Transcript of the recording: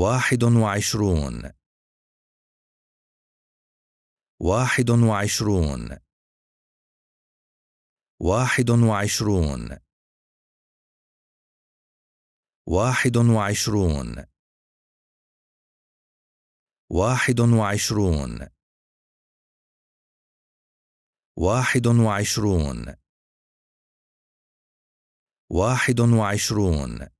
واحد وعشرون واحد وعشرون واحد وعشرون واحد وعشرون واحد وعشرون واحد وعشرون واحد وعشرون